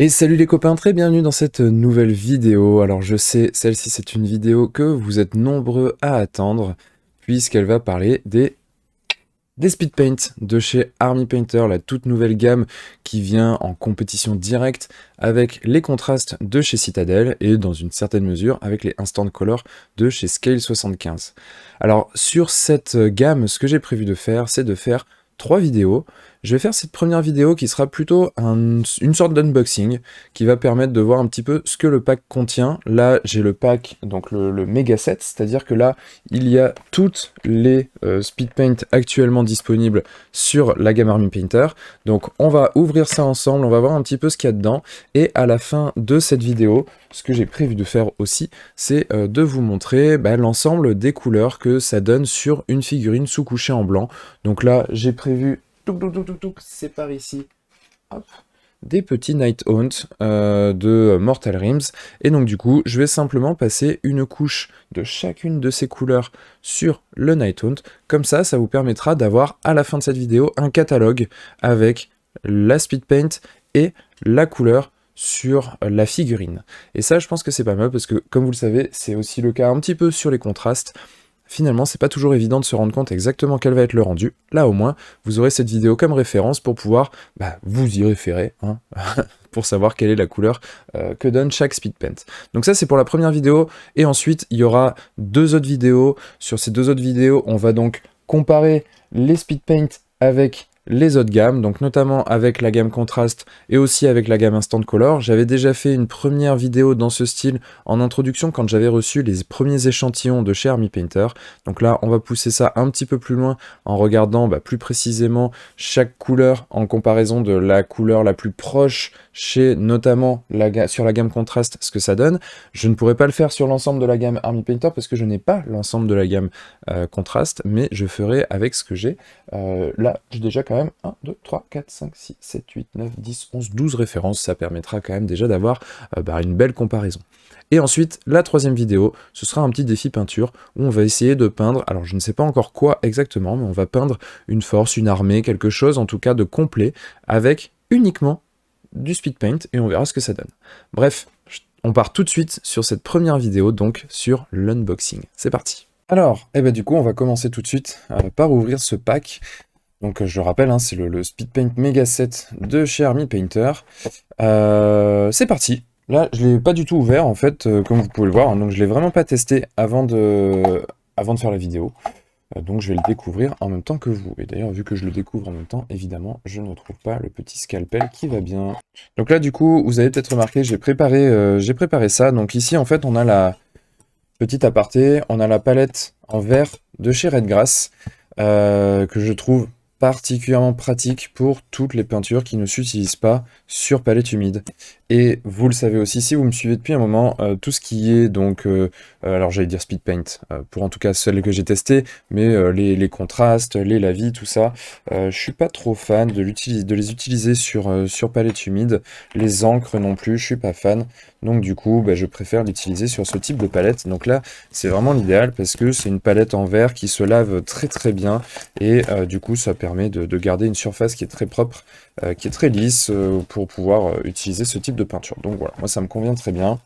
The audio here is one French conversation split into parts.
Et salut les copains, très bienvenue dans cette nouvelle vidéo. Alors je sais, celle-ci c'est une vidéo que vous êtes nombreux à attendre, puisqu'elle va parler des des Speed Paint de chez Army Painter, la toute nouvelle gamme qui vient en compétition directe avec les contrastes de chez Citadel et dans une certaine mesure avec les Instant Color de chez Scale 75. Alors sur cette gamme, ce que j'ai prévu de faire, c'est de faire trois vidéos. Je vais faire cette première vidéo qui sera plutôt une sorte d'unboxing qui va permettre de voir un petit peu ce que le pack contient. Là, j'ai le pack, donc le, méga set, c'est-à-dire que là, il y a toutes les euh, speed paint actuellement disponibles sur la gamme Army Painter. Donc, on va ouvrir ça ensemble, on va voir un petit peu ce qu'il y a dedans. Et à la fin de cette vidéo, ce que j'ai prévu de faire aussi, c'est euh, de vous montrer bah, l'ensemble des couleurs que ça donne sur une figurine sous-couchée en blanc. Donc là, j'ai prévu c'est par ici. Des petits Night Haunt euh, de Mortal Rims. Et donc du coup, je vais simplement passer une couche de chacune de ces couleurs sur le Night Comme ça, ça vous permettra d'avoir à la fin de cette vidéo un catalogue avec la speed paint et la couleur sur la figurine. Et ça, je pense que c'est pas mal parce que, comme vous le savez, c'est aussi le cas un petit peu sur les contrastes. Finalement, c'est pas toujours évident de se rendre compte exactement quel va être le rendu. Là, au moins, vous aurez cette vidéo comme référence pour pouvoir bah, vous y référer, hein, pour savoir quelle est la couleur euh, que donne chaque speedpaint. Donc ça, c'est pour la première vidéo. Et ensuite, il y aura deux autres vidéos. Sur ces deux autres vidéos, on va donc comparer les speed avec les autres gammes, donc notamment avec la gamme contraste et aussi avec la gamme instant color. J'avais déjà fait une première vidéo dans ce style en introduction quand j'avais reçu les premiers échantillons de chez Army Painter. Donc là, on va pousser ça un petit peu plus loin en regardant bah, plus précisément chaque couleur en comparaison de la couleur la plus proche chez notamment sur la gamme contraste ce que ça donne. Je ne pourrais pas le faire sur l'ensemble de la gamme Army Painter parce que je n'ai pas l'ensemble de la gamme euh, contraste, mais je ferai avec ce que j'ai. Euh, là, j'ai déjà quand 1, 2, 3, 4, 5, 6, 7, 8, 9, 10, 11, 12 références. Ça permettra quand même déjà d'avoir euh, bah, une belle comparaison. Et ensuite, la troisième vidéo, ce sera un petit défi peinture où on va essayer de peindre, alors je ne sais pas encore quoi exactement, mais on va peindre une force, une armée, quelque chose en tout cas de complet avec uniquement du speed paint et on verra ce que ça donne. Bref, on part tout de suite sur cette première vidéo, donc sur l'unboxing. C'est parti alors, eh ben du coup, on va commencer tout de suite par ouvrir ce pack. Donc euh, je le rappelle, hein, c'est le, Speed Paint Mega Set de chez Army Painter. Euh, c'est parti. Là, je ne l'ai pas du tout ouvert, en fait, euh, comme vous pouvez le voir. Hein, donc je ne l'ai vraiment pas testé avant de, avant de faire la vidéo. donc je vais le découvrir en même temps que vous. Et d'ailleurs, vu que je le découvre en même temps, évidemment, je ne trouve pas le petit scalpel qui va bien. Donc là, du coup, vous avez peut-être remarqué, j'ai préparé, j'ai préparé ça. Donc ici, en fait, on a la... petite aparté, on a la palette en vert de chez Redgrass, que je trouve particulièrement pratique pour toutes les peintures qui ne s'utilisent pas sur palette humide. Et vous le savez aussi, si vous me suivez depuis un moment, euh, tout ce qui est donc, euh, euh, alors j'allais dire speed paint, pour en tout cas celle que j'ai testée, mais les, contrastes, les lavis, tout ça, je suis pas trop fan de, de les utiliser sur, sur palette humide, les encres non plus, je suis pas fan, donc du coup, bah, je préfère l'utiliser sur ce type de palette. Donc là, c'est vraiment l'idéal parce que c'est une palette en verre qui se lave très très bien. Et euh, du coup, ça permet de, garder une surface qui est très propre, euh, qui est très lisse euh, pour pouvoir utiliser ce type de peinture. Donc voilà, moi ça me convient très bien.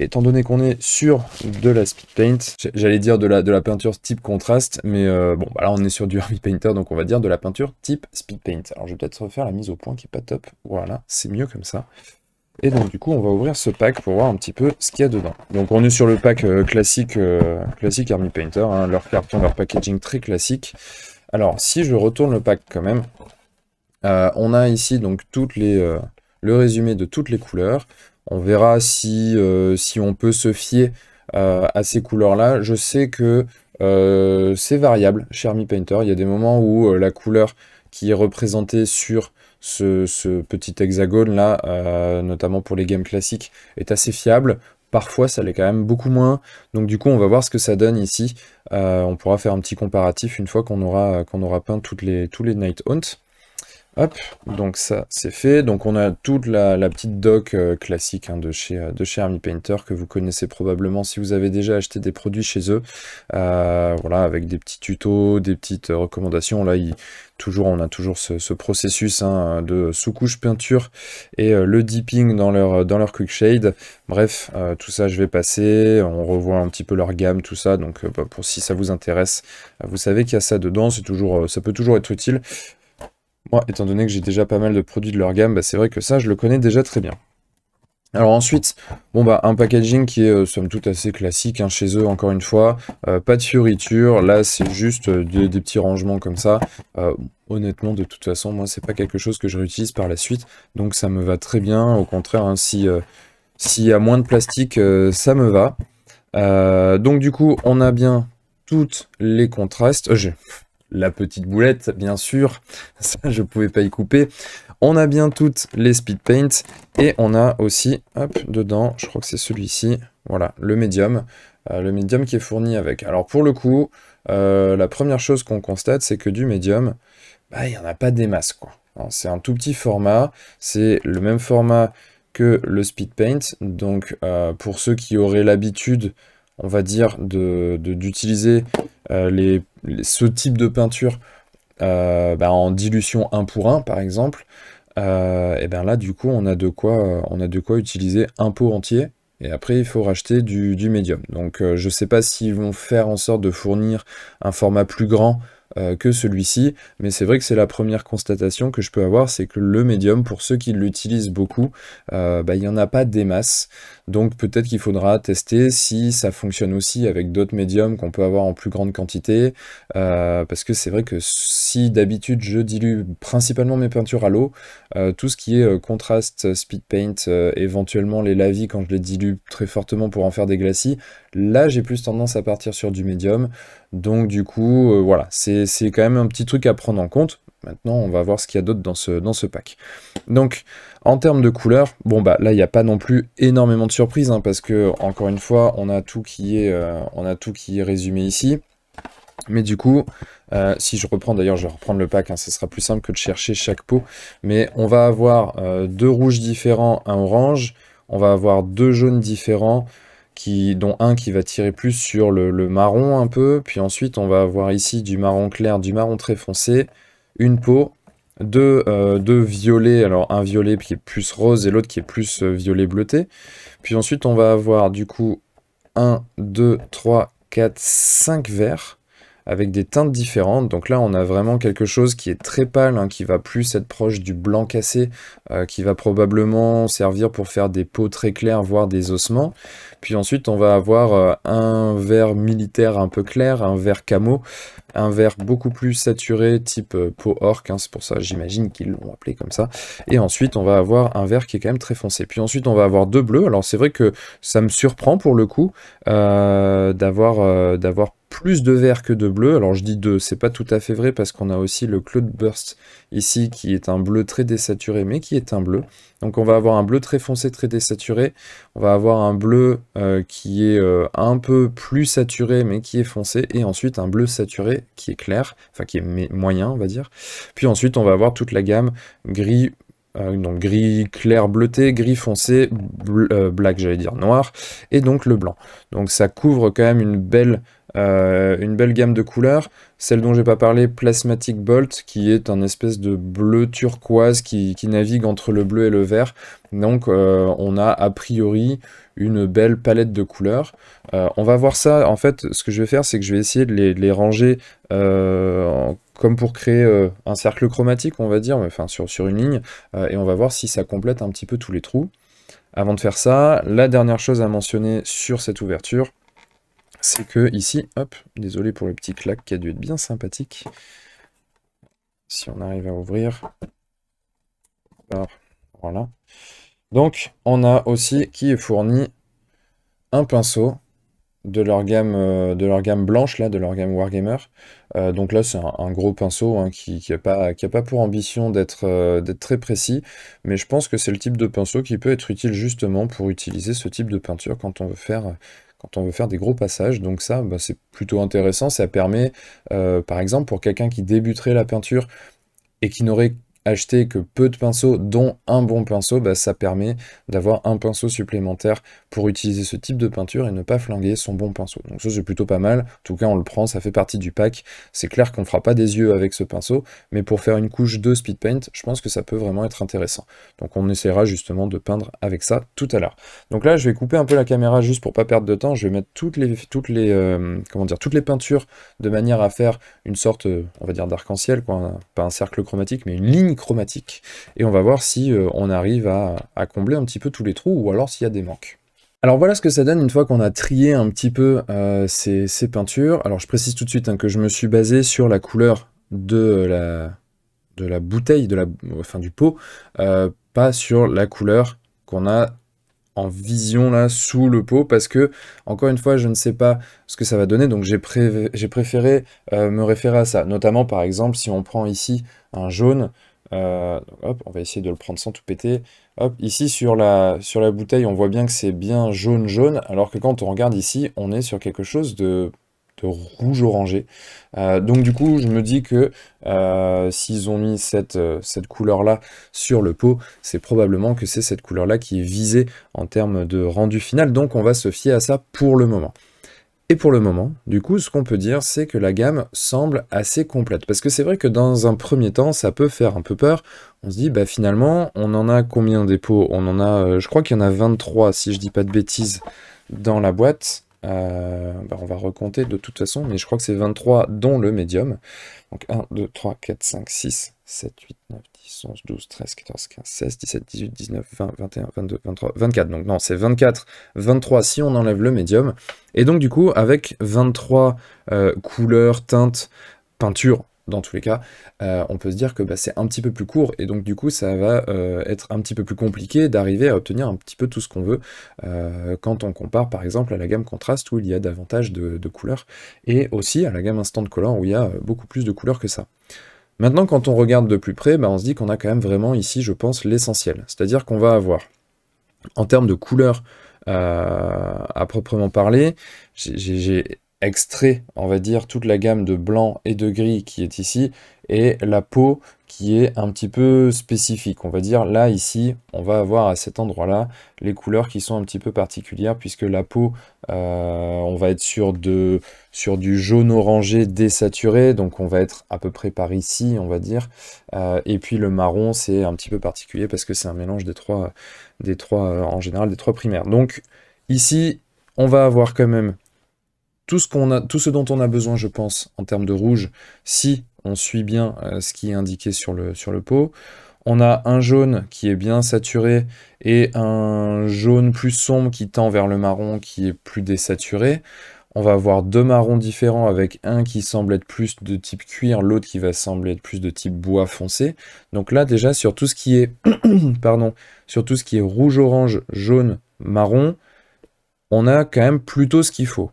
Étant donné qu'on est sur de la speed paint, j'allais dire de la, peinture type contraste, mais bon, bah là on est sur du Army Painter, donc on va dire de la peinture type speed paint. Alors je vais peut-être refaire la mise au point qui est pas top. Voilà, c'est mieux comme ça. Et donc du coup, on va ouvrir ce pack pour voir un petit peu ce qu'il y a dedans. Donc on est sur le pack euh, classique, euh, classique Army Painter, hein, leur carton, leur packaging très classique. Alors si je retourne le pack quand même, euh, on a ici donc toutes les, le résumé de toutes les couleurs. On verra si, si on peut se fier à ces couleurs-là. Je sais que c'est variable chez Army Painter. Il y a des moments où la couleur qui est représentée sur ce, petit hexagone-là, euh, notamment pour les games classiques, est assez fiable. Parfois, ça l'est quand même beaucoup moins. Donc du coup, on va voir ce que ça donne ici. Euh, on pourra faire un petit comparatif une fois qu'on aura, qu'on aura peint toutes les, tous les Night Haunts. Hop, donc ça c'est fait. Donc on a toute la, petite doc euh, classique hein, de, chez, euh, de chez Army Painter que vous connaissez probablement si vous avez déjà acheté des produits chez eux. Euh, voilà, avec des petits tutos, des petites recommandations. Là, toujours, on a toujours ce, processus hein, de sous-couche peinture et le dipping dans leur, dans leur quick shade. Bref, tout ça je vais passer. On revoit un petit peu leur gamme, tout ça. Donc bah, pour si ça vous intéresse, vous savez qu'il y a ça dedans. toujours, ça peut toujours être utile. Moi, étant donné que j'ai déjà pas mal de produits de leur gamme, bah, c'est vrai que ça, je le connais déjà très bien. Alors ensuite, bon bah un packaging qui est euh, somme toute assez classique hein, chez eux encore une fois, euh, pas de fioritures, là c'est juste euh, des, petits rangements comme ça. honnêtement de toute façon moi c'est pas quelque chose que je réutilise par la suite, donc ça me va très bien, au contraire hein, si s'il y a moins de plastique ça me va. donc du coup on a bien toutes les contrastes, la petite boulette, bien sûr. Ça, je pouvais pas y couper. On a bien toutes les speed paint et on a aussi, hop, dedans, je crois que c'est celui-ci, voilà, le médium. Euh, le médium qui est fourni avec. Alors pour le coup, euh, la première chose qu'on constate, c'est que du médium, bah, il n'y en a pas des masses, quoi. C'est un tout petit format, c'est le même format que le speed paint. Donc euh, pour ceux qui auraient l'habitude on va dire, d'utiliser de, euh, ce type de peinture euh, bah, en dilution 1 pour 1 par exemple, euh, et bien là du coup on a de quoi on a de quoi utiliser un pot entier et après il faut racheter du, du médium. Donc je je sais pas s'ils vont faire en sorte de fournir un format plus grand euh, que celui-ci, mais c'est vrai que c'est la première constatation que je peux avoir, c'est que le médium, pour ceux qui l'utilisent beaucoup, euh, bah, il n'y en a pas des masses, donc peut-être qu'il faudra tester si ça fonctionne aussi avec d'autres médiums qu'on peut avoir en plus grande quantité, euh, parce que c'est vrai que si d'habitude je dilue principalement mes peintures à l'eau, tout ce qui est contraste, speed paint, éventuellement les lavis quand je les dilue très fortement pour en faire des glacis, Là, j'ai plus tendance à partir sur du médium. Donc, du coup, euh, voilà, c'est quand même un petit truc à prendre en compte. Maintenant, on va voir ce qu'il y a d'autre dans ce, dans ce pack. Donc, en termes de couleurs, bon bah là, il n'y a pas non plus énormément de surprises, hein, parce que, encore une fois, on a tout qui est, euh, on a tout qui est résumé ici. Mais du coup, euh, si je reprends, d'ailleurs je vais reprendre le pack, hein, ce sera plus simple que de chercher chaque pot. Mais on va avoir deux rouges différents, un orange, on va avoir deux jaunes différents, dont un qui va tirer plus sur le, marron un peu, puis ensuite on va avoir ici du marron clair, du marron très foncé, une peau, deux, euh, deux violets, alors un violet qui est plus rose et l'autre qui est plus euh, violet bleuté, puis ensuite on va avoir du coup 1, 2, 3, 4, 5 verts, avec des teintes différentes. Donc là, on a vraiment quelque chose qui est très pâle, hein, qui va plus être proche du blanc cassé, euh, qui va probablement servir pour faire des peaux très claires, voire des ossements. Puis ensuite, on va avoir euh, un vert militaire un peu clair, un vert camo, un vert beaucoup plus saturé, type euh, peau orc, hein, c'est pour ça j'imagine qu'ils l'ont appelé comme ça. Et ensuite, on va avoir un vert qui est quand même très foncé. Puis ensuite, on va avoir deux bleus. Alors c'est vrai que ça me surprend pour le coup d'avoir d'avoir plus de vert que de bleu. Alors je dis de, c'est pas tout à fait vrai parce qu'on a aussi le cloud burst ici qui est un bleu très désaturé mais qui est un bleu. Donc on va avoir un bleu très foncé, très désaturé. On va avoir un bleu euh, qui est euh, un peu plus saturé mais qui est foncé et ensuite un bleu saturé qui est clair, enfin qui est moyen on va dire. Puis ensuite on va avoir toute la gamme gris, euh, donc gris clair bleuté, gris foncé, black j'allais dire noir, et donc le blanc. Donc ça couvre quand même une belle euh, une belle gamme de couleurs. Celle dont j'ai pas parlé, Plasmatic Bolt, qui est un espèce de bleu turquoise qui, navigue entre le bleu et le vert. Donc euh, on a a priori une belle palette de couleurs. Euh, on va voir ça, en fait ce que je vais faire c'est que je vais essayer de les, ranger comme pour créer un cercle chromatique on va dire, enfin sur une ligne, et on va voir si ça complète un petit peu tous les trous. Avant de faire ça, la dernière chose à mentionner sur cette ouverture, c'est que ici, hop, désolé pour le petit clac qui a dû être bien sympathique. Si on arrive à ouvrir. Voilà. Donc, on a aussi qui est fourni un pinceau de leur gamme euh, de blanche là de leur gamme wargamer euh, donc là c'est un, gros pinceau hein, qui n'a pas pour ambition euh, d'être très précis mais je pense que c'est le type de pinceau qui peut être utile justement pour utiliser ce type de peinture quand on veut faire quand on veut faire des gros passages. Donc ça, bah, c'est plutôt intéressant. Ça permet, euh, par exemple, pour quelqu'un qui débuterait la peinture et qui n'aurait acheter que peu de pinceaux, dont un bon pinceau, bah, ça permet d'avoir un pinceau supplémentaire pour utiliser ce type de peinture et ne pas flinguer son bon pinceau. Donc ça c'est plutôt pas mal, en tout cas on le prend, ça fait partie du pack. C'est clair qu'on fera pas des yeux avec ce pinceau, mais pour faire une couche de speed paint, je pense que ça peut vraiment être intéressant. Donc on essaiera justement de peindre avec ça tout à l'heure. Donc là je vais couper un peu la caméra juste pour pas perdre de temps, je vais mettre toutes les, toutes les, euh, comment dire, toutes les peintures de manière à faire une sorte, euh, on va dire d'arc-en-ciel, hein. pas un cercle chromatique, mais une ligne chromatique. Et on va voir si euh, on arrive à, combler un petit peu tous les trous ou alors s'il y a des manques. Alors voilà ce que ça donne une fois qu'on a trié un petit peu euh, ces, peintures. Alors je précise tout de suite hein, que je me suis basé sur la couleur de la, bouteille, de la, enfin du pot, euh, pas sur la couleur qu'on a en vision là sous le pot parce que encore une fois je ne sais pas ce que ça va donner donc j'ai préféré me référer à ça notamment par exemple si on prend ici un jaune euh, hop, on va essayer de le prendre sans tout péter. Hop, ici sur la, bouteille, on voit bien que c'est bien jaune-jaune, alors que quand on regarde ici, on est sur quelque chose de, rouge-orangé. Euh, donc du coup, je me dis que euh, s'ils ont mis cette couleur-là sur le pot, c'est probablement que c'est cette couleur-là qui est visée en termes de rendu final. Donc on va se fier à ça pour le moment. Et pour le moment, du coup, ce qu'on peut dire, c'est que la gamme semble assez complète. Parce que c'est vrai que dans un premier temps, ça peut faire un peu peur. On se dit, bah finalement, on en a combien des pots On en a, euh, je crois qu'il y en a 23, si je dis pas de bêtises, dans la boîte. Euh, bah, on va recompter de toute façon, mais je crois que c'est 23, dont le médium. Donc 1, 2, 3, 4, 5, 6, 7, 8, 9, 11, 12, 13, 14, 15, 16, 17, 18, 19, 20, 21, 22, 23, 24. Donc non, c'est 24, 23 si on enlève le médium. Et donc du coup, avec 23 euh, couleurs, teintes, peintures, dans tous les cas, euh, on peut se dire que bah, c'est un petit peu plus court et donc du coup ça va euh, être un petit peu plus compliqué d'arriver à obtenir un petit peu tout ce qu'on veut quand on compare par exemple à la gamme contraste où il y a davantage de, de couleurs et aussi à la gamme instant de color où il y a beaucoup plus de couleurs que ça. Maintenant, quand on regarde de plus près, bah, on se dit qu'on a quand même vraiment ici, je pense, l'essentiel. C'est-à-dire qu'on va avoir, en termes de couleurs euh, à proprement parler, j'ai extrait, on va dire, toute la gamme de blanc et de gris qui est ici, et la peau qui est un petit peu spécifique. On va dire, là, ici, on va avoir à cet endroit-là les couleurs qui sont un petit peu particulières, puisque la peau, euh, on va être sur, de, sur du jaune-orangé désaturé, donc on va être à peu près par ici, on va dire. Euh, et puis le marron, c'est un petit peu particulier, parce que c'est un mélange des trois, des trois, euh, en général, des trois primaires. Donc, ici, on va avoir quand même tout ce, a, tout ce dont on a besoin, je pense, en termes de rouge, si on suit bien euh, ce qui est indiqué sur le, sur le pot. On a un jaune qui est bien saturé et un jaune plus sombre qui tend vers le marron qui est plus désaturé. On va avoir deux marrons différents avec un qui semble être plus de type cuir, l'autre qui va sembler être plus de type bois foncé. Donc là déjà sur tout ce qui est pardon, sur tout ce qui est rouge orange, jaune, marron, on a quand même plutôt ce qu'il faut.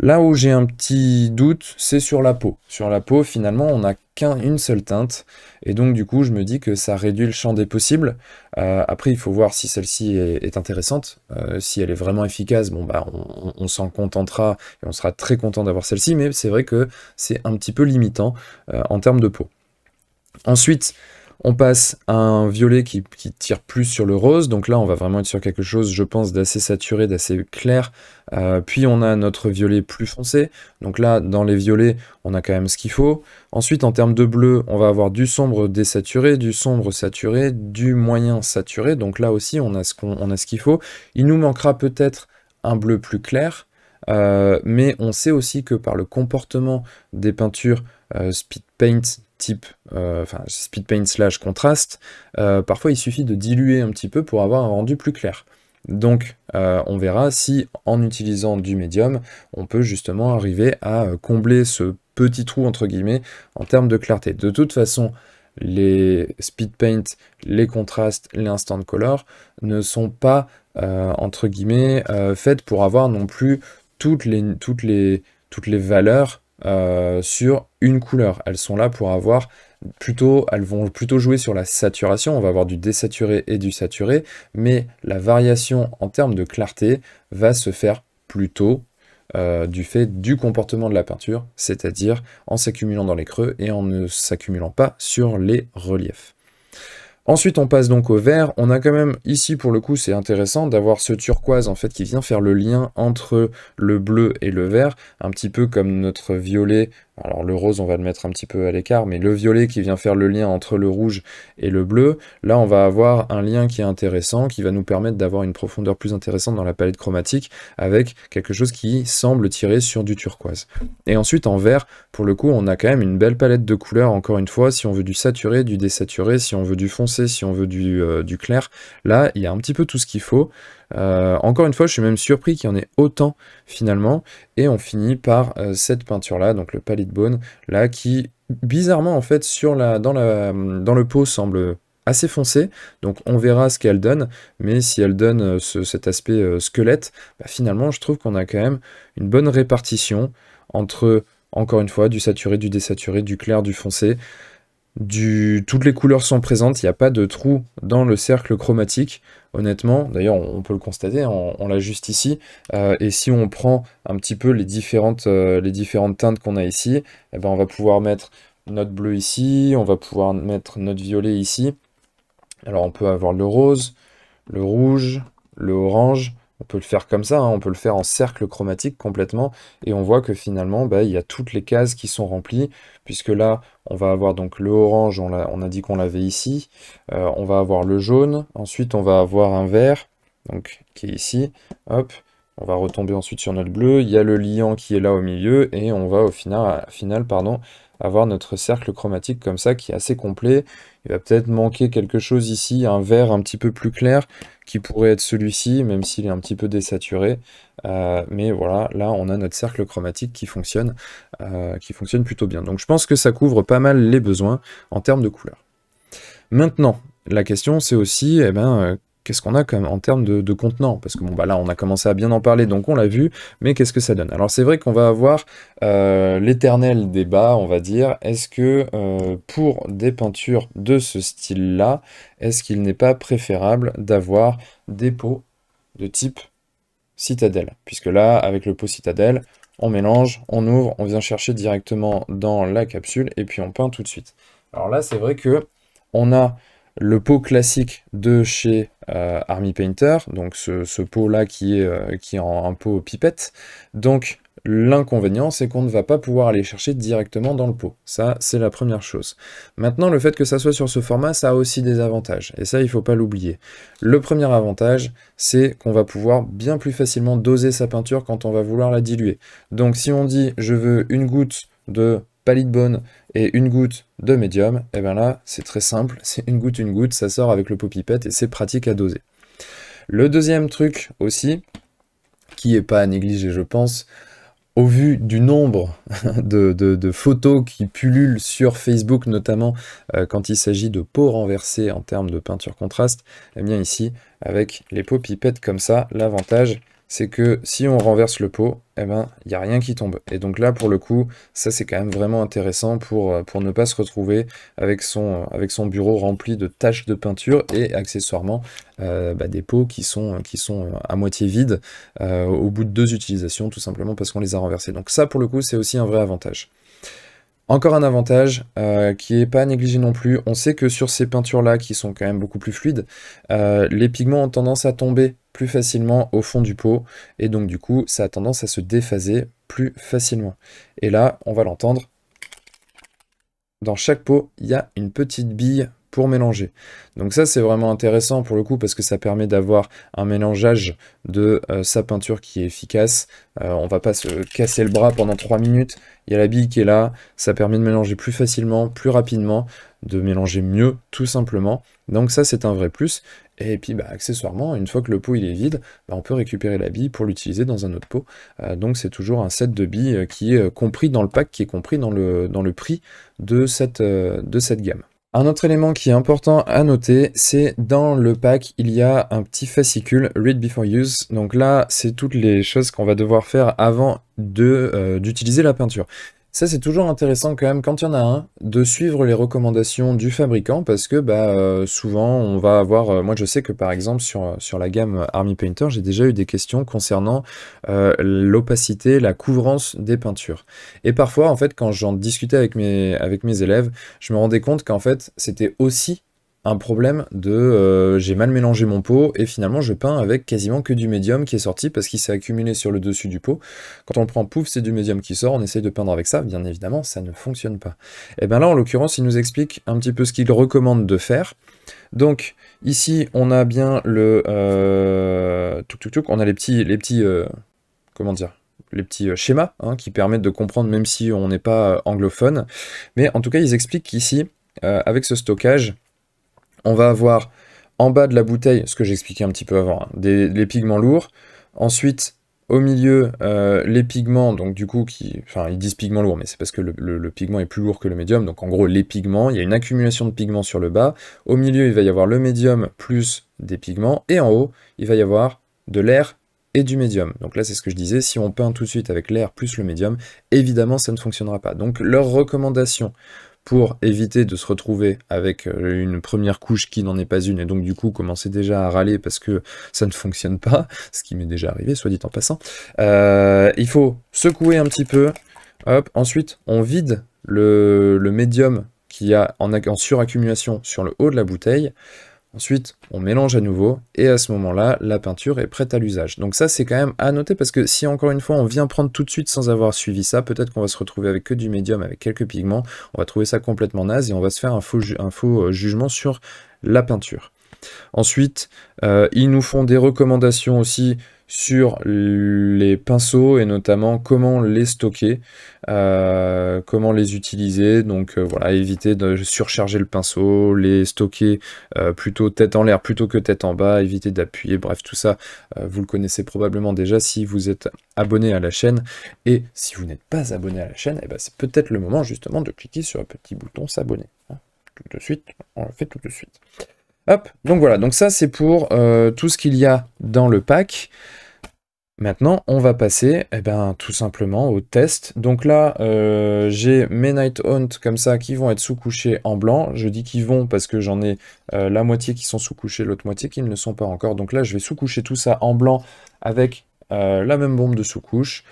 Là où j'ai un petit doute, c'est sur la peau. Sur la peau, finalement, on n'a qu'une seule teinte. Et donc, du coup, je me dis que ça réduit le champ des possibles. Euh, après, il faut voir si celle-ci est, intéressante. Euh, si elle est vraiment efficace, bon, bah, on, s'en contentera et on sera très content d'avoir celle-ci. Mais c'est vrai que c'est un petit peu limitant euh, en termes de peau. Ensuite, on passe à un violet qui, tire plus sur le rose, donc là on va vraiment être sur quelque chose, je pense, d'assez saturé, d'assez clair. Euh, puis on a notre violet plus foncé, donc là dans les violets on a quand même ce qu'il faut. Ensuite en termes de bleu, on va avoir du sombre désaturé, du sombre saturé, du moyen saturé, donc là aussi on a ce qu'on a qu'il faut. Il nous manquera peut-être un bleu plus clair, euh, mais on sait aussi que par le comportement des peintures euh, speed paint type, euh, enfin speed paint slash contraste, euh, parfois il suffit de diluer un petit peu pour avoir un rendu plus clair. Donc on verra si en utilisant du médium, on peut justement arriver à combler ce petit trou entre guillemets en termes de clarté. De toute façon, les speed paint, les contrastes, les instant color ne sont pas entre guillemets faites pour avoir non plus toutes les, toutes les, toutes les valeurs euh, sur une couleur. Elles sont là pour avoir plutôt, elles vont plutôt jouer sur la saturation. On va avoir du désaturé et du saturé, mais la variation en termes de clarté va se faire plutôt euh, du fait du comportement de la peinture, c'est-à-dire en s'accumulant dans les creux et en ne s'accumulant pas sur les reliefs. Ensuite, on passe donc au vert. On a quand même ici, pour le coup, c'est intéressant d'avoir ce turquoise en fait qui vient faire le lien entre le bleu et le vert, un petit peu comme notre violet alors le rose, on va le mettre un petit peu à l'écart, mais le violet qui vient faire le lien entre le rouge et le bleu, là on va avoir un lien qui est intéressant, qui va nous permettre d'avoir une profondeur plus intéressante dans la palette chromatique, avec quelque chose qui semble tirer sur du turquoise. Et ensuite en vert, pour le coup, on a quand même une belle palette de couleurs, encore une fois, si on veut du saturé, du désaturé, si on veut du foncé, si on veut du, euh, du clair, là il y a un petit peu tout ce qu'il faut. Euh, encore une fois, je suis même surpris qu'il y en ait autant finalement. Et on finit par euh, cette peinture-là, donc le palette bone là, qui bizarrement en fait sur la, dans, la, dans le pot semble assez foncé, donc on verra ce qu'elle donne, mais si elle donne euh, cet aspect squelette, bah, finalement je trouve qu'on a quand même une bonne répartition entre, encore une fois, du saturé, du désaturé, du clair, du foncé. Toutes les couleurs sont présentes, il n'y a pas de trou dans le cercle chromatique. Honnêtement, d'ailleurs on peut le constater, hein, on, l'ajuste l'a juste ici. Euh, et si on prend un petit peu les différentes, euh, teintes qu'on a ici, eh ben, on va pouvoir mettre notre bleu ici, on va pouvoir mettre notre violet ici. Alors on peut avoir le rose, le rouge, le orange. On peut le faire comme ça, hein. on peut le faire en cercle chromatique complètement, et on voit que finalement, bah, il y a toutes les cases qui sont remplies, puisque là, on va avoir donc le orange, on, a, dit qu'on l'avait ici, euh, on va avoir le jaune, ensuite on va avoir un vert, donc qui est ici, hop, on va retomber ensuite sur notre bleu, il y a le liant qui est là au milieu, et on va au final, final pardon, avoir notre cercle chromatique comme ça qui est assez complet. Il va peut-être manquer quelque chose ici, un vert un petit peu plus clair qui pourrait être celui-ci, même s'il est un petit peu désaturé. Euh, mais voilà, là on a notre cercle chromatique qui fonctionne, euh, qui fonctionne plutôt bien. Donc je pense que ça couvre pas mal les besoins en termes de couleurs. Maintenant, la question c'est aussi, eh ben, euh, qu'est-ce qu'on a comme, en termes de, contenant Parce que bon, bah là, on a commencé à bien en parler, donc on l'a vu, mais qu'est-ce que ça donne Alors c'est vrai qu'on va avoir euh, l'éternel débat, on va dire, est-ce que euh, pour des peintures de ce style-là, est-ce qu'il n'est pas préférable d'avoir des pots de type citadelle Puisque là, avec le pot citadelle, on mélange, on ouvre, on vient chercher directement dans la capsule et puis on peint tout de suite. Alors là, c'est vrai que on a le pot classique de chez euh, Army Painter, donc ce, pot-là qui, est, euh, qui un pot pipette. Donc L'inconvénient, c'est qu'on ne va pas pouvoir aller chercher directement dans le pot. Ça, c'est la première chose. Maintenant, le fait que ça soit sur ce format, ça a aussi des avantages. Et ça, il ne faut pas l'oublier. Le premier avantage, c'est qu'on va pouvoir bien plus facilement doser sa peinture quand on va vouloir la diluer. Donc, si on dit « je veux une goutte de bonne et une goutte de médium, et eh bien là, c'est très simple, c'est une goutte, une goutte, ça sort avec le pipette et c'est pratique à doser. Le deuxième truc aussi, qui est pas à négliger, je pense, au vu du nombre de, photos qui pullulent sur Facebook, notamment euh, quand il s'agit de peau renversée en termes de peinture contraste, et eh bien ici, avec les pop pipettes comme ça, l'avantage c'est que si on renverse le pot, eh ben, il n'y a rien qui tombe. Et donc là, pour le coup, ça c'est quand même vraiment intéressant pour, euh, pour ne pas se retrouver avec son, euh, avec son bureau rempli de taches de peinture et accessoirement euh, bah, des pots qui sont, qui sont à moitié vides au bout de deux utilisations, tout simplement parce qu'on les a renversés. Donc ça, pour le coup, c'est aussi un vrai avantage. Encore un avantage euh, qui n'est pas négligé non plus, on sait que sur ces peintures-là, qui sont quand même beaucoup plus fluides, euh, les pigments ont tendance à tomber plus facilement au fond du pot, et donc du coup, ça a tendance à se déphaser plus facilement. Et là, on va l'entendre, dans chaque pot, il y a une petite bille pour mélanger. Donc ça c'est vraiment intéressant pour le coup parce que ça permet d'avoir un mélangeage de euh, sa peinture qui est efficace. Euh, on va pas se casser le bras pendant 3 minutes, il y a la bille qui est là, ça permet de mélanger plus facilement, plus rapidement, de mélanger mieux tout simplement. Donc ça c'est un vrai plus. Et puis bah, accessoirement, une fois que le pot il est vide, bah, on peut récupérer la bille pour l'utiliser dans un autre pot. Euh, donc c'est toujours un set de billes qui est compris dans le pack, qui est compris dans le, dans le prix de cette, de cette gamme. Un autre élément qui est important à noter, c'est dans le pack, il y a un petit fascicule Read Before Use. Donc là, c'est toutes les choses qu'on va devoir faire avant euh, d'utiliser la peinture. Ça, c'est toujours intéressant quand même, quand il y en a un, de suivre les recommandations du fabricant, parce que bah, euh, souvent, on va avoir... Euh, moi, je sais que par exemple, sur, euh, sur la gamme Army Painter, j'ai déjà eu des questions concernant l'opacité, la couvrance des peintures. Et parfois, en fait, quand j'en discutais avec mes, avec mes élèves, je me rendais compte qu'en fait, c'était aussi un problème de euh, j'ai mal mélangé mon pot et finalement je peins avec quasiment que du médium qui est sorti parce qu'il s'est accumulé sur le dessus du pot. Quand on le prend pouf, c'est du médium qui sort, on essaye de peindre avec ça, bien évidemment ça ne fonctionne pas. Et eh bien là en l'occurrence il nous explique un petit peu ce qu'il recommande de faire. Donc ici on a bien le euh, tuk tuk tuk, on a les petits, les petits euh, comment dire les petits euh, schémas hein, qui permettent de comprendre même si on n'est pas anglophone. Mais en tout cas, ils expliquent qu'ici, avec ce stockage, on va avoir en bas de la bouteille, ce que j'expliquais un petit peu avant, hein, les pigments lourds. Ensuite, au milieu, euh, les pigments, donc du coup, qui, enfin, ils disent pigments lourds, mais c'est parce que le, pigment est plus lourd que le médium. Donc en gros, les pigments, il y a une accumulation de pigments sur le bas. Au milieu, il va y avoir le médium plus des pigments. Et en haut, il va y avoir de l'air et du médium. Donc là, c'est ce que je disais, si on peint tout de suite avec l'air plus le médium, évidemment, ça ne fonctionnera pas. Donc leur recommandation pour éviter de se retrouver avec euh, une première couche qui n'en est pas une et donc du coup commencer déjà à râler parce que ça ne fonctionne pas, ce qui m'est déjà arrivé, soit dit en passant, euh, il faut secouer un petit peu. Hop, ensuite on vide le, médium qui y a en, en suraccumulation sur le haut de la bouteille. Ensuite, on mélange à nouveau et à ce moment-là, la peinture est prête à l'usage. Donc ça, c'est quand même à noter parce que si encore une fois, on vient prendre tout de suite sans avoir suivi ça, peut-être qu'on va se retrouver avec que du médium, avec quelques pigments, on va trouver ça complètement naze et on va se faire un faux, faux euh, jugement sur la peinture. Ensuite, euh, ils nous font des recommandations aussi sur les pinceaux et notamment comment les stocker, euh, comment les utiliser. Donc euh, voilà, éviter de surcharger le pinceau, les stocker euh, plutôt tête en l'air plutôt que tête en bas, éviter d'appuyer. Bref, tout ça, vous le connaissez probablement déjà si vous êtes abonné à la chaîne. Et si vous n'êtes pas abonné à la chaîne, eh ben, c'est peut-être le moment justement de cliquer sur un petit bouton s'abonner. Hein. Tout de suite, on le fait tout de suite. Hop, donc voilà, donc ça c'est pour tout ce qu'il y a dans le pack. Maintenant, on va passer eh ben, tout simplement au test. Donc là, euh, j'ai mes Night Hunt comme ça qui vont être sous-couchés en blanc. Je dis qu'ils vont parce que j'en ai euh, la moitié qui sont sous-couchés, l'autre moitié qui ne le sont pas encore. Donc là, je vais sous-coucher tout ça en blanc avec euh, la même bombe de sous-couche.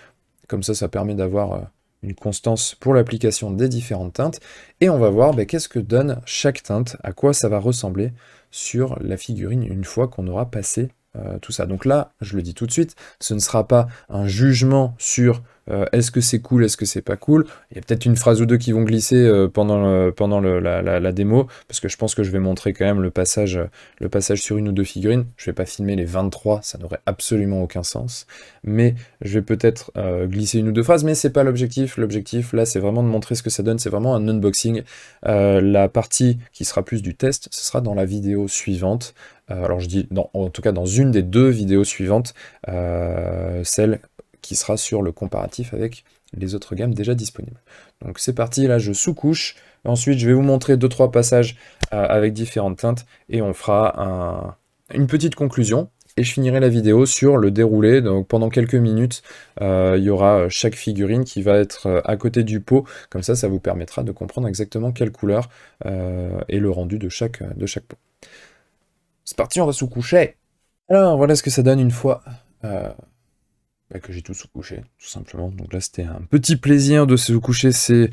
Comme ça, ça permet d'avoir une constance pour l'application des différentes teintes. Et on va voir ben, qu'est-ce que donne chaque teinte, à quoi ça va ressembler sur la figurine une fois qu'on aura passé euh, tout ça. Donc là, je le dis tout de suite, ce ne sera pas un jugement sur euh, est-ce que c'est cool, est-ce que c'est pas cool. Il y a peut-être une phrase ou deux qui vont glisser euh, pendant, pendant la, démo, parce que je pense que je vais montrer quand même le passage, le passage sur une ou deux figurines. Je ne vais pas filmer les 23, ça n'aurait absolument aucun sens. Mais je vais peut-être glisser une ou deux phrases, mais ce n'est pas l'objectif. L'objectif, là, c'est vraiment de montrer ce que ça donne, c'est vraiment un unboxing. la partie qui sera plus du test, ce sera dans la vidéo suivante. Euh, alors je dis, en tout cas dans une des deux vidéos suivantes, euh, celle qui sera sur le comparatif avec les autres gammes déjà disponibles. Donc c'est parti, là je sous-couche, ensuite je vais vous montrer 2-3 passages euh, avec différentes teintes, et on fera une petite conclusion, et je finirai la vidéo sur le déroulé. Donc pendant quelques minutes, il y aura chaque figurine qui va être à côté du pot. Comme ça, ça vous permettra de comprendre exactement quelle couleur est le rendu de chaque, de chaque pot. C'est parti, on va sous coucher. Alors voilà ce que ça donne une fois euh, bah, que j'ai tout sous couché, tout simplement. Donc là c'était un petit plaisir de sous coucher ces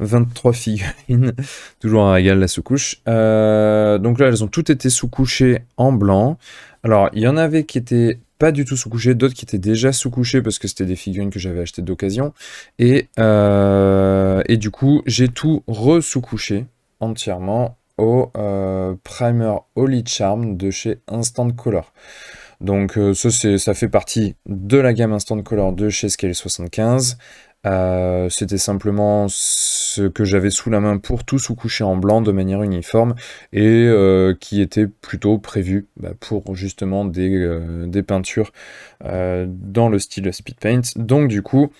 23 figurines. Toujours un régal la sous-couche. Euh, donc là elles ont toutes été sous-couchées en blanc. Alors il y en avait qui étaient pas du tout sous-couchées, d'autres qui étaient déjà sous-couchées parce que c'était des figurines que j'avais achetées d'occasion. Et, euh, et du coup j'ai tout re-sous-couché entièrement au euh, primer Holy Charm de chez Instant Color. Donc euh, ça, ça fait partie de la gamme Instant Color de chez Scale 75. Euh, c'était simplement ce que j'avais sous la main pour tout sous-coucher en blanc de manière uniforme et qui était plutôt prévu bah, pour justement des, des peintures dans le style speed paint. Donc du coup,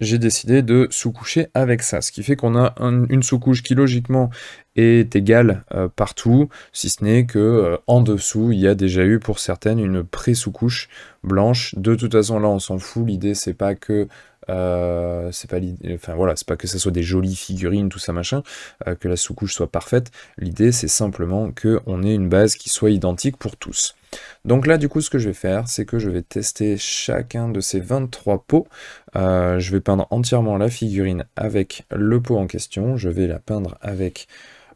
j'ai décidé de sous-coucher avec ça. Ce qui fait qu'on a une sous-couche qui logiquement est égale euh, partout, si ce n'est que euh, en dessous, il y a déjà eu pour certaines une pré-sous-couche blanche. De toute façon, là, on s'en fout. L'idée, c'est pas que euh, c'est pas enfin voilà, c'est pas que ce soit des jolies figurines, tout ça machin, euh, que la sous-couche soit parfaite. L'idée, c'est simplement que on ait une base qui soit identique pour tous. Donc là, du coup, ce que je vais faire, c'est que je vais tester chacun de ces 23 pots. Euh, je vais peindre entièrement la figurine avec le pot en question. Je vais la peindre avec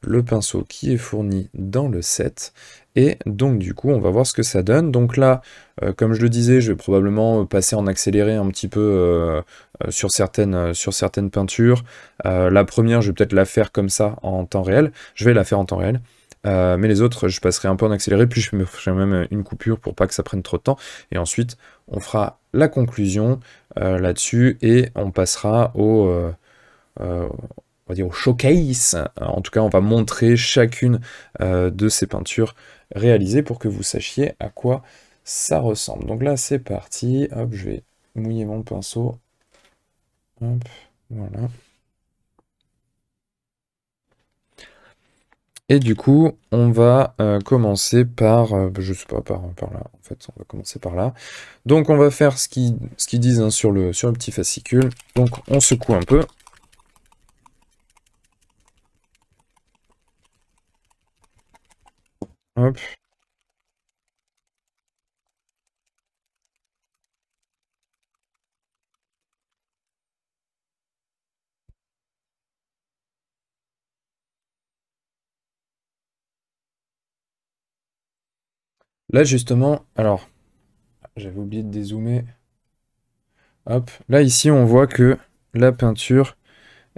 le pinceau qui est fourni dans le set et donc du coup, on va voir ce que ça donne. Donc là, euh, comme je le disais, je vais probablement euh, passer en accéléré un petit peu euh, sur, certaines, sur certaines peintures. la première, je vais peut-être la faire comme ça en temps réel. Je vais la faire en temps réel. mais les autres, je passerai un peu en accéléré, puis je me ferai même une coupure pour pas que ça prenne trop de temps. Et ensuite, on fera la conclusion là-dessus et on passera au, on va dire au showcase. En tout cas, on va montrer chacune de ces peintures réalisé pour que vous sachiez à quoi ça ressemble. Donc là, c'est parti. Hop, je vais mouiller mon pinceau. Hop, voilà. Et du coup, on va euh, commencer par, euh, je sais pas, par, par, là, en fait, on va commencer par là. Donc on va faire ce qu'ils ce disent hein, sur, le, sur le petit fascicule. Donc on secoue un peu. Hop. Là, justement, alors, j'avais oublié de dézoomer. Hop, là, ici, on voit que la peinture,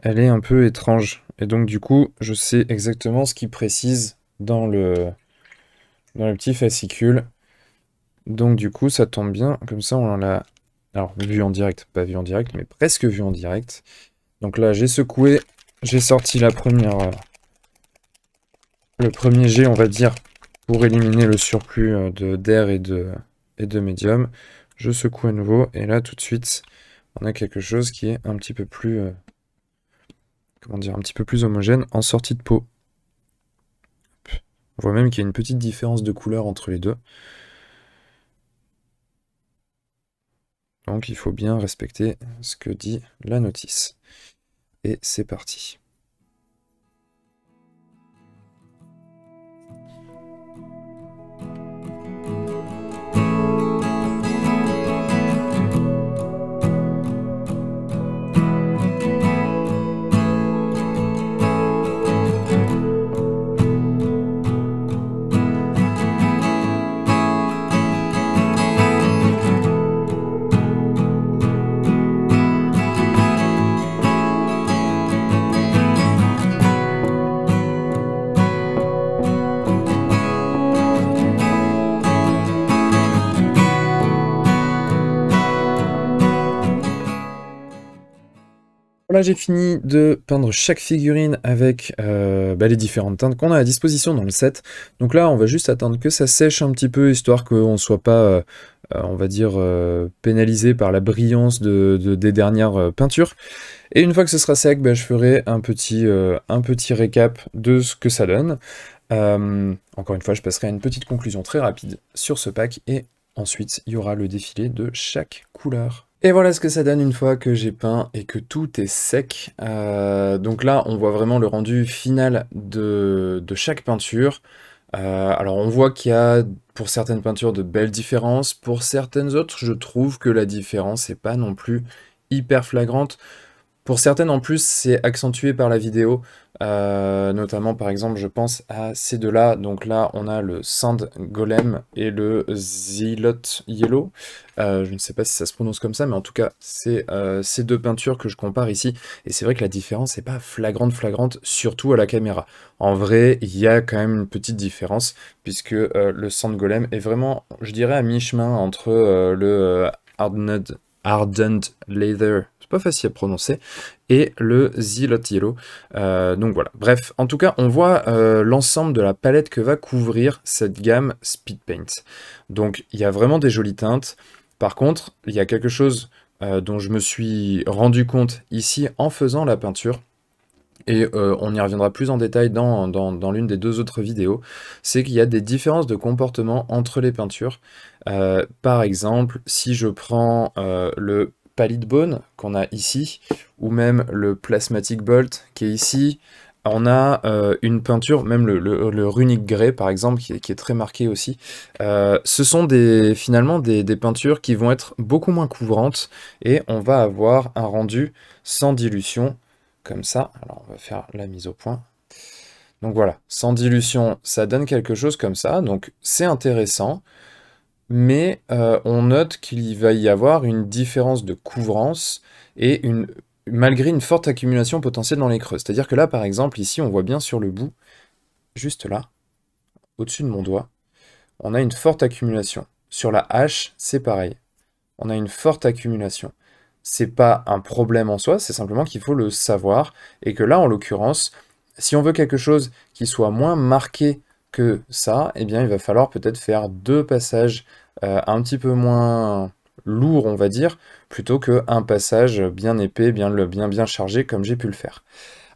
elle est un peu étrange. Et donc, du coup, je sais exactement ce qui précise dans le, dans le petit fascicule. Donc du coup, ça tombe bien, comme ça on l'a alors vu en direct, pas vu en direct, mais presque vu en direct. Donc là, j'ai secoué, j'ai sorti la première euh, le premier jet, on va dire, pour éliminer le surplus euh, de d'air et de et de médium. Je secoue à nouveau et là tout de suite, on a quelque chose qui est un petit peu plus euh, comment dire, un petit peu plus homogène en sortie de peau. On voit même qu'il y a une petite différence de couleur entre les deux. Donc il faut bien respecter ce que dit la notice. Et c'est parti. j'ai fini de peindre chaque figurine avec euh, bah, les différentes teintes qu'on a à disposition dans le set. Donc là, on va juste attendre que ça sèche un petit peu, histoire qu'on ne soit pas, euh, euh, on va dire, pénalisé par la brillance de, des dernières peintures. Et une fois que ce sera sec, bah, je ferai un petit, un petit récap de ce que ça donne. encore une fois, je passerai à une petite conclusion très rapide sur ce pack, et ensuite, il y aura le défilé de chaque couleur. Et voilà ce que ça donne une fois que j'ai peint et que tout est sec. Euh, donc là, on voit vraiment le rendu final de, chaque peinture. Euh, alors on voit qu'il y a pour certaines peintures de belles différences, pour certaines autres, je trouve que la différence n'est pas non plus hyper flagrante. Pour certaines en plus, c'est accentué par la vidéo, euh, notamment par exemple, je pense à ces deux-là. Donc là, on a le Sand Golem et le Zilot Yellow. Euh, je ne sais pas si ça se prononce comme ça, mais en tout cas, c'est euh, ces deux peintures que je compare ici. Et c'est vrai que la différence n'est pas flagrante, flagrante, surtout à la caméra. En vrai, il y a quand même une petite différence, puisque le Sand Golem est vraiment, je dirais, à mi-chemin entre le hardened Leather pas facile à prononcer. Et le Zilotilo. Euh, donc voilà. Bref, en tout cas, on voit euh, l'ensemble de la palette que va couvrir cette gamme Speed Paint. Donc il y a vraiment des jolies teintes. Par contre, il y a quelque chose euh, dont je me suis rendu compte ici en faisant la peinture. Et euh, on y reviendra plus en détail dans, dans, dans l'une des deux autres vidéos, c'est qu'il y a des différences de comportement entre les peintures. par exemple, si je prends le Palette Bone qu'on a ici, ou même le Plasmatic Bolt qui est ici, on a euh, une peinture, même le, le, runic grey par exemple, qui est, très marqué aussi. Euh, ce sont des, finalement des, des, peintures qui vont être beaucoup moins couvrantes et on va avoir un rendu sans dilution, comme ça. Alors on va faire la mise au point. Donc voilà, sans dilution, ça donne quelque chose comme ça, donc c'est intéressant mais euh, on note qu'il va y avoir une différence de couvrance et malgré une forte accumulation potentielle dans les creux. C'est-à-dire que là, par exemple, ici, on voit bien sur le bout, juste là, au-dessus de mon doigt, on a une forte accumulation. Sur la hache, c'est pareil. On a une forte accumulation. C'est pas un problème en soi, c'est simplement qu'il faut le savoir, et que là, en l'occurrence, si on veut quelque chose qui soit moins marqué ça, eh bien, il va falloir peut-être faire deux passages euh, un petit peu moins lourds, on va dire, plutôt qu'un passage bien épais, bien, bien, bien chargé, comme j'ai pu le faire.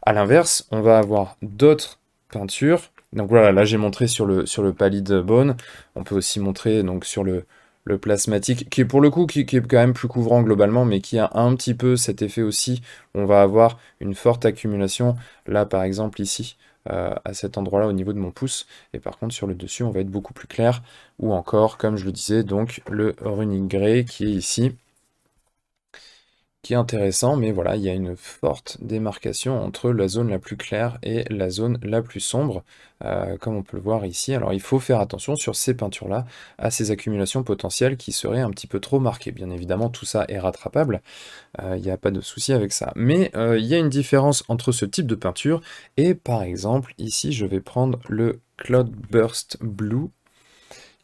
À l'inverse, on va avoir d'autres peintures. Donc voilà, là j'ai montré sur le, sur le palide bone. On peut aussi montrer donc sur le, le plasmatique, qui est pour le coup qui, qui, est quand même plus couvrant globalement, mais qui a un petit peu cet effet aussi. On va avoir une forte accumulation, là par exemple ici, euh, à cet endroit-là au niveau de mon pouce. Et par contre, sur le dessus, on va être beaucoup plus clair. Ou encore, comme je le disais, donc le running gray qui est ici qui est intéressant, mais voilà, il y a une forte démarcation entre la zone la plus claire et la zone la plus sombre, euh, comme on peut le voir ici. Alors il faut faire attention sur ces peintures-là à ces accumulations potentielles qui seraient un petit peu trop marquées. Bien évidemment, tout ça est rattrapable, euh, il n'y a pas de souci avec ça. Mais euh, il y a une différence entre ce type de peinture et par exemple, ici, je vais prendre le Cloudburst Blue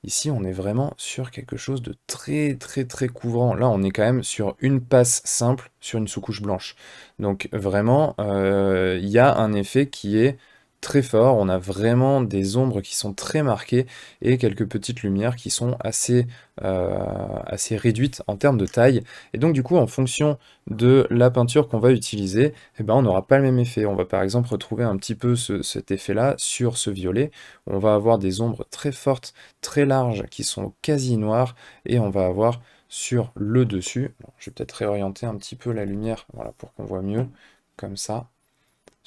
Ici, on est vraiment sur quelque chose de très très très couvrant. Là, on est quand même sur une passe simple sur une sous-couche blanche. Donc vraiment, euh, il y a un effet qui est très fort, on a vraiment des ombres qui sont très marquées et quelques petites lumières qui sont assez, euh, assez réduites en termes de taille. Et donc du coup, en fonction de la peinture qu'on va utiliser, eh ben, on n'aura pas le même effet. On va par exemple retrouver un petit peu cet effet-là sur ce violet. On va avoir des ombres très fortes, très larges, qui sont quasi noires et on va avoir sur le dessus, je vais peut-être réorienter un petit peu la lumière voilà, pour qu'on voit mieux, comme ça,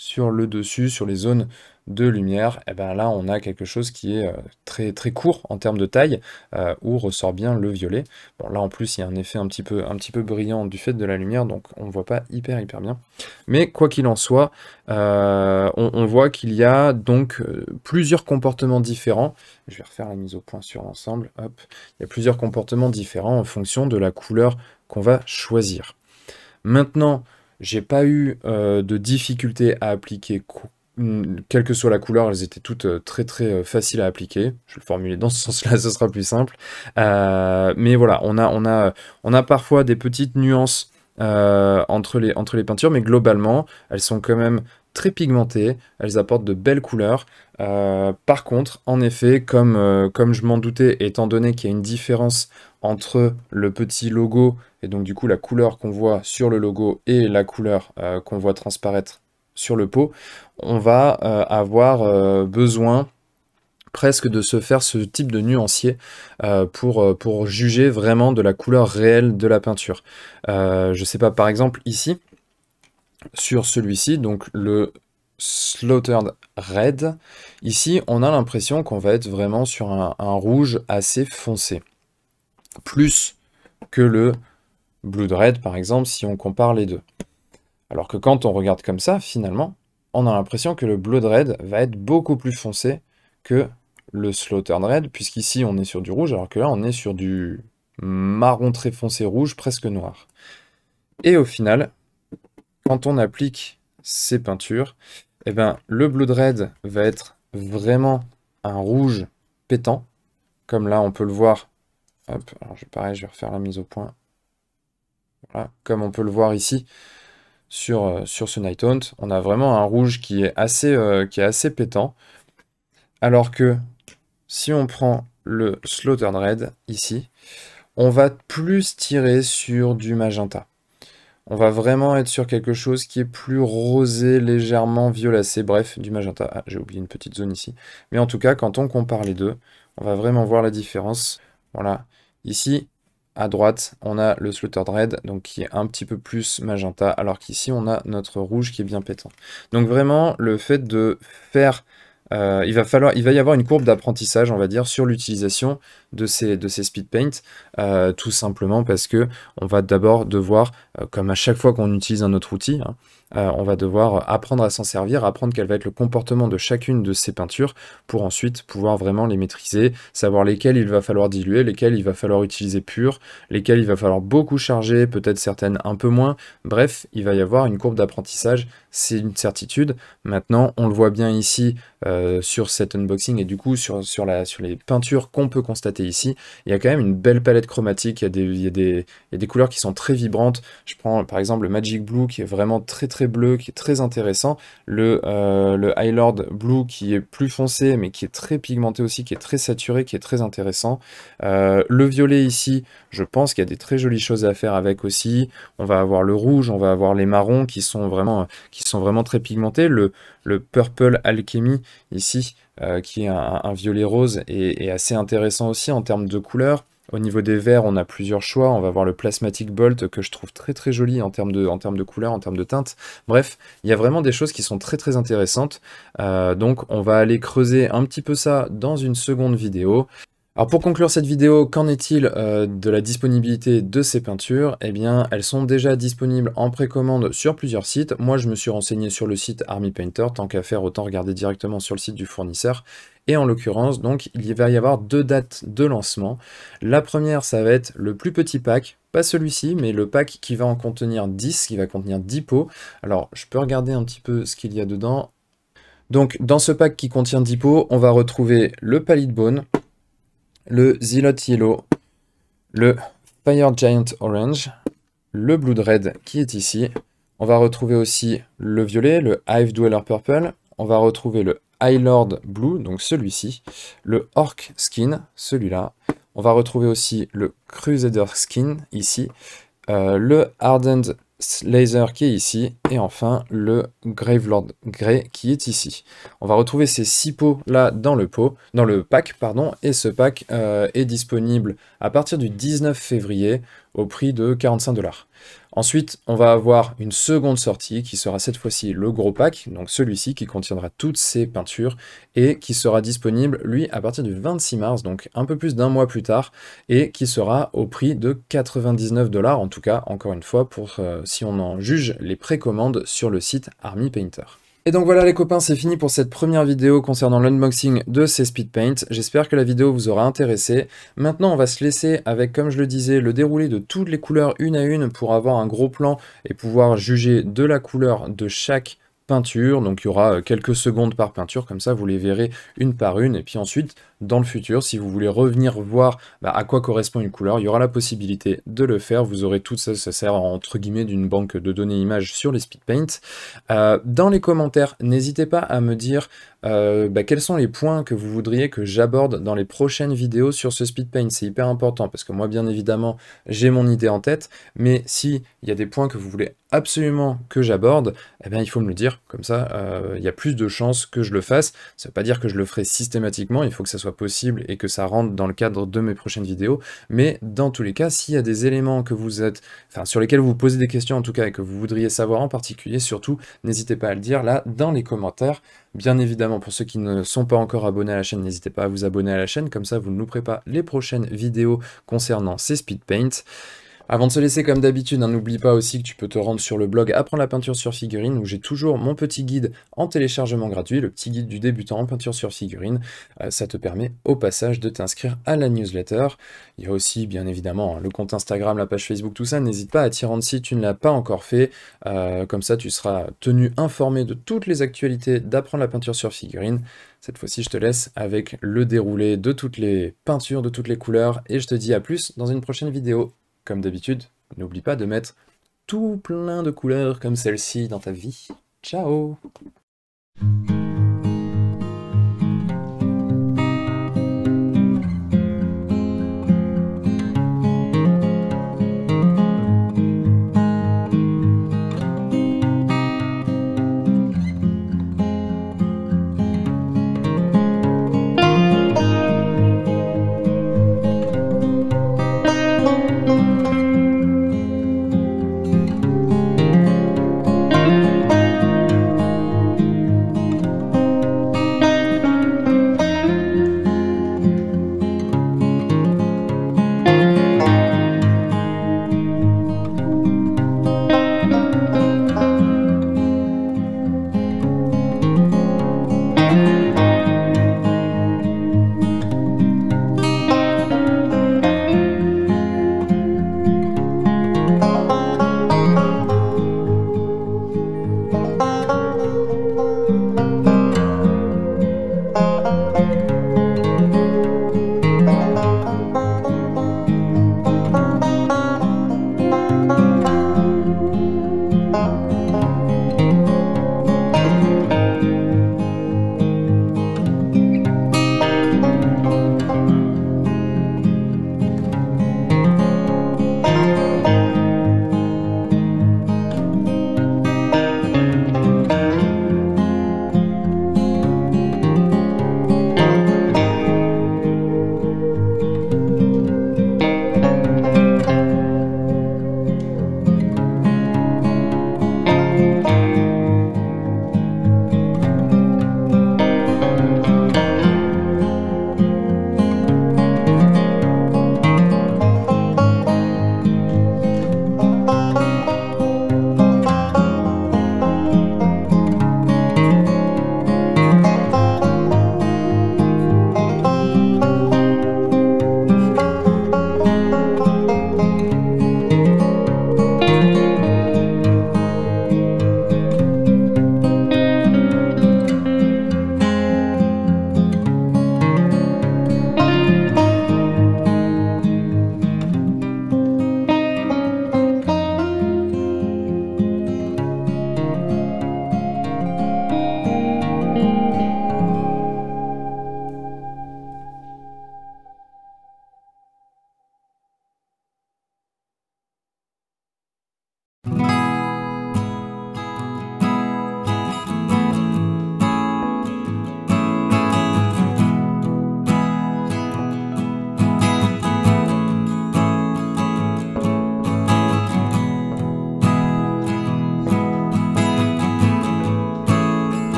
sur le dessus, sur les zones de lumière, et eh ben là on a quelque chose qui est euh, très très court en termes de taille, euh, où ressort bien le violet. Bon là en plus il y a un effet un petit peu, un petit peu brillant du fait de la lumière, donc on ne voit pas hyper hyper bien. Mais quoi qu'il en soit, euh, on, on, voit qu'il y a donc plusieurs comportements différents. Je vais refaire la mise au point sur l'ensemble, hop. Il y a plusieurs comportements différents en fonction de la couleur qu'on va choisir. Maintenant, j'ai pas eu euh, de difficulté à appliquer, mm, quelle que soit la couleur, elles étaient toutes euh, très très euh, faciles à appliquer. Je vais le formuler dans ce sens-là, ce sera plus simple. mais voilà, on a, on, a, on a parfois des petites nuances entre, les, entre les peintures, mais globalement, elles sont quand même très pigmentées, elles apportent de belles couleurs. par contre, en effet, comme, comme je m'en doutais, étant donné qu'il y a une différence entre le petit logo et donc du coup la couleur qu'on voit sur le logo et la couleur euh, qu'on voit transparaître sur le pot, on va euh, avoir euh, besoin presque de se faire ce type de nuancier pour, juger vraiment de la couleur réelle de la peinture. Je ne sais pas, par exemple ici, sur celui-ci, donc le Slaughtered Red, ici on a l'impression qu'on va être vraiment sur un rouge assez foncé plus que le Blood Red, par exemple, si on compare les deux. Alors que quand on regarde comme ça, finalement, on a l'impression que le Blood Red va être beaucoup plus foncé que le Slaughtered Red, puisqu'ici on est sur du rouge, alors que là on est sur du marron très foncé rouge, presque noir. Et au final, quand on applique ces peintures, eh ben, le Blood Red va être vraiment un rouge pétant, comme là on peut le voir Hop, alors je, pareil, je vais refaire la mise au point. Voilà, comme on peut le voir ici sur, euh, ce Night on a vraiment un rouge qui est assez, euh, qui est assez pétant. Alors que si on prend le Slaughtered Red ici, on va plus tirer sur du magenta. On va vraiment être sur quelque chose qui est plus rosé, légèrement violacé, bref, du magenta. Ah, j'ai oublié une petite zone ici. Mais en tout cas, quand on compare les deux, on va vraiment voir la différence. Voilà. Ici, à droite, on a le Slaughter Dread, donc qui est un petit peu plus magenta, alors qu'ici, on a notre rouge qui est bien pétant. Donc vraiment, le fait de faire... Euh, il, va falloir, il va y avoir une courbe d'apprentissage, on va dire, sur l'utilisation de ces, de ces speed paint, euh, tout simplement parce que on va d'abord devoir, euh, comme à chaque fois qu'on utilise un autre outil, hein, euh, on va devoir apprendre à s'en servir, apprendre quel va être le comportement de chacune de ces peintures pour ensuite pouvoir vraiment les maîtriser, savoir lesquelles il va falloir diluer, lesquelles il va falloir utiliser pur, lesquelles il va falloir beaucoup charger, peut-être certaines un peu moins. Bref, il va y avoir une courbe d'apprentissage, c'est une certitude. Maintenant, on le voit bien ici sur cet unboxing et du coup sur, sur, la, sur les peintures qu'on peut constater ici. Il y a quand même une belle palette chromatique, il y, a des, couleurs qui sont très vibrantes. Je prends par exemple le Magic Blue qui est vraiment très très bleu, qui est très intéressant. Le, euh, le Highlord Blue qui est plus foncé mais qui est très pigmenté aussi, qui est très saturé, qui est très intéressant. Euh, le violet ici, je pense qu'il y a des très jolies choses à faire avec aussi. On va avoir le rouge, on va avoir les marrons qui sont vraiment, qui sont vraiment très pigmentés. Le, le Purple Alchemy ici, euh, qui est un, violet rose et, assez intéressant aussi en termes de couleurs. Au niveau des verts, on a plusieurs choix. On va voir le Plasmatic Bolt que je trouve très très joli en termes de, en de couleurs, en termes de teintes. Bref, il y a vraiment des choses qui sont très très intéressantes. Euh, donc on va aller creuser un petit peu ça dans une seconde vidéo. Alors pour conclure cette vidéo, qu'en est-il euh, de la disponibilité de ces peintures Eh bien, elles sont déjà disponibles en précommande sur plusieurs sites. Moi, je me suis renseigné sur le site Army Painter, tant qu'à faire, autant regarder directement sur le site du fournisseur. Et en l'occurrence, donc, il va y avoir deux dates de lancement. La première, ça va être le plus petit pack, pas celui-ci, mais le pack qui va en contenir 10, qui va contenir 10 pots. Alors, je peux regarder un petit peu ce qu'il y a dedans. Donc, dans ce pack qui contient 10 pots, on va retrouver le palis bone, le Zilot Yellow, le Fire Giant Orange, le Blue Red qui est ici. On va retrouver aussi le violet, le Hive Dweller Purple. On va retrouver le High Lord Blue, donc celui-ci. Le Orc Skin, celui-là. On va retrouver aussi le Crusader Skin, ici. Euh, le Hardened Laser qui est ici, et enfin le Gravelord Grey qui est ici. On va retrouver ces 6 pots là dans le, pot, dans le pack, pardon, et ce pack euh, est disponible à partir du 19 février au prix de 45 dollars. Ensuite, on va avoir une seconde sortie qui sera cette fois-ci le gros pack, donc celui-ci qui contiendra toutes ces peintures et qui sera disponible, lui, à partir du 26 mars, donc un peu plus d'un mois plus tard, et qui sera au prix de 99 dollars, en tout cas, encore une fois, pour euh, si on en juge les précommandes sur le site Army Painter. Et donc voilà les copains, c'est fini pour cette première vidéo concernant l'unboxing de ces Speed Paint. J'espère que la vidéo vous aura intéressé. Maintenant, on va se laisser avec, comme je le disais, le déroulé de toutes les couleurs une à une pour avoir un gros plan et pouvoir juger de la couleur de chaque peinture. Donc il y aura euh, quelques secondes par peinture, comme ça vous les verrez une par une. Et puis ensuite, dans le futur. Si vous voulez revenir voir bah, à quoi correspond une couleur, il y aura la possibilité de le faire. Vous aurez tout ça, ça sert entre guillemets d'une banque de données images sur les speedpaint. Euh, dans les commentaires, n'hésitez pas à me dire euh, bah, quels sont les points que vous voudriez que j'aborde dans les prochaines vidéos sur ce speedpaint. C'est hyper important parce que moi, bien évidemment, j'ai mon idée en tête, mais s'il y a des points que vous voulez absolument que j'aborde, eh bien, il faut me le dire. Comme ça, euh, il y a plus de chances que je le fasse. Ça ne veut pas dire que je le ferai systématiquement, il faut que ça soit possible et que ça rentre dans le cadre de mes prochaines vidéos. Mais dans tous les cas, s'il y a des éléments que vous êtes, enfin, sur lesquels vous posez des questions en tout cas et que vous voudriez savoir en particulier, surtout, n'hésitez pas à le dire là dans les commentaires. Bien évidemment, pour ceux qui ne sont pas encore abonnés à la chaîne, n'hésitez pas à vous abonner à la chaîne, comme ça vous ne louperez pas les prochaines vidéos concernant ces speed paints. Avant de se laisser comme d'habitude, hein, n'oublie pas aussi que tu peux te rendre sur le blog Apprendre la peinture sur figurine où j'ai toujours mon petit guide en téléchargement gratuit, le petit guide du débutant en peinture sur figurine. Euh, ça te permet au passage de t'inscrire à la newsletter. Il y a aussi bien évidemment hein, le compte Instagram, la page Facebook, tout ça. N'hésite pas à t'y rendre si tu ne l'as pas encore fait. Euh, comme ça, tu seras tenu informé de toutes les actualités d'Apprendre la peinture sur figurine. Cette fois-ci, je te laisse avec le déroulé de toutes les peintures, de toutes les couleurs et je te dis à plus dans une prochaine vidéo. Comme d'habitude, n'oublie pas de mettre tout plein de couleurs comme celle-ci dans ta vie. Ciao